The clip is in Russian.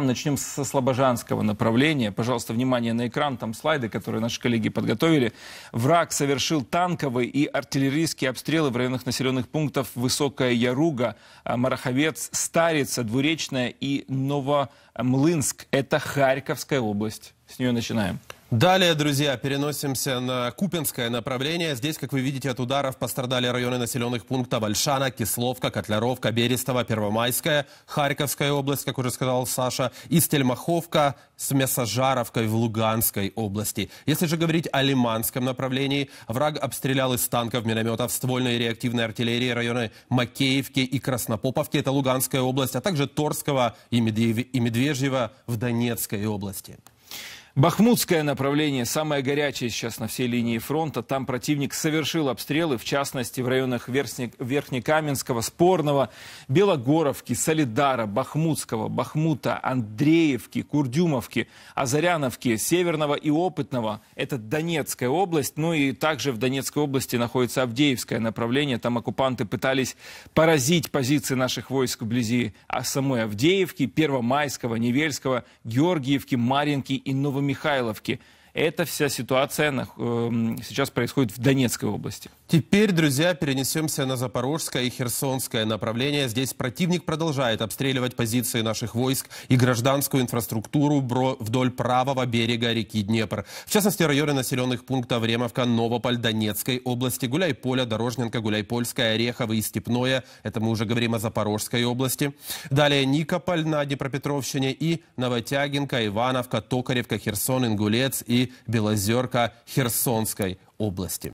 Начнем со слобожанского направления. Пожалуйста, внимание на экран, там слайды, которые наши коллеги подготовили. Враг совершил танковые и артиллерийские обстрелы в районах населенных пунктов Высокая Яруга, а, Мараховец, Старица, Двуречная и Новомлынск. Это Харьковская область. С нее начинаем. Далее, друзья, переносимся на Купинское направление. Здесь, как вы видите, от ударов пострадали районы населенных пунктов Ольшана, Кисловка, Котляровка, Берестова, Первомайская, Харьковская область, как уже сказал Саша, и Стельмаховка с Мясожаровкой в Луганской области. Если же говорить о Лиманском направлении, враг обстрелял из танков, минометов, ствольной и реактивной артиллерии районы Макеевки и Краснопоповки, это Луганская область, а также Торского и Медвежьего в Донецкой области. Бахмутское направление самое горячее сейчас на всей линии фронта. Там противник совершил обстрелы, в частности, в районах Верхник, Верхнекаменского, Спорного, Белогоровки, Солидара, Бахмутского, Бахмута, Андреевки, Курдюмовки, Азаряновки, Северного и Опытного. Это Донецкая область. Ну и также в Донецкой области находится Авдеевское направление. Там оккупанты пытались поразить позиции наших войск вблизи а, самой Авдеевки, Первомайского, Невельского, Георгиевки, Маринки и Новомирского Михайловки – эта вся ситуация эм, сейчас происходит в Донецкой области. Теперь, друзья, перенесемся на Запорожское и Херсонское направление. Здесь противник продолжает обстреливать позиции наших войск и гражданскую инфраструктуру вдоль правого берега реки Днепр. В частности, районы населенных пунктов Ремовка, Новополь, Донецкой области, Гуляйполя, Дорожненко, Гуляйпольская, Орехово и Степное. Это мы уже говорим о Запорожской области. Далее Никополь на Днепропетровщине и Новотягинка, Ивановка, Токаревка, Херсон, Ингулец и Белозерка Херсонской области.